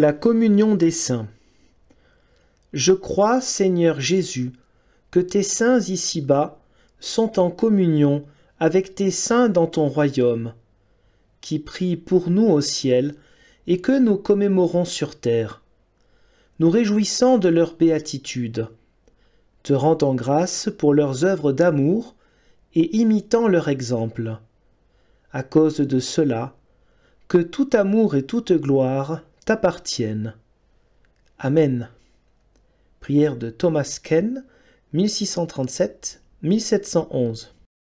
La communion des saints. Je crois, Seigneur Jésus, que tes saints ici-bas sont en communion avec tes saints dans ton royaume, qui prient pour nous au ciel et que nous commémorons sur terre, nous réjouissant de leur béatitude, te rendant grâce pour leurs œuvres d'amour et imitant leur exemple. À cause de cela, que tout amour et toute gloire t'appartiennent. Amen. Prière de Thomas Ken, 1637-1711.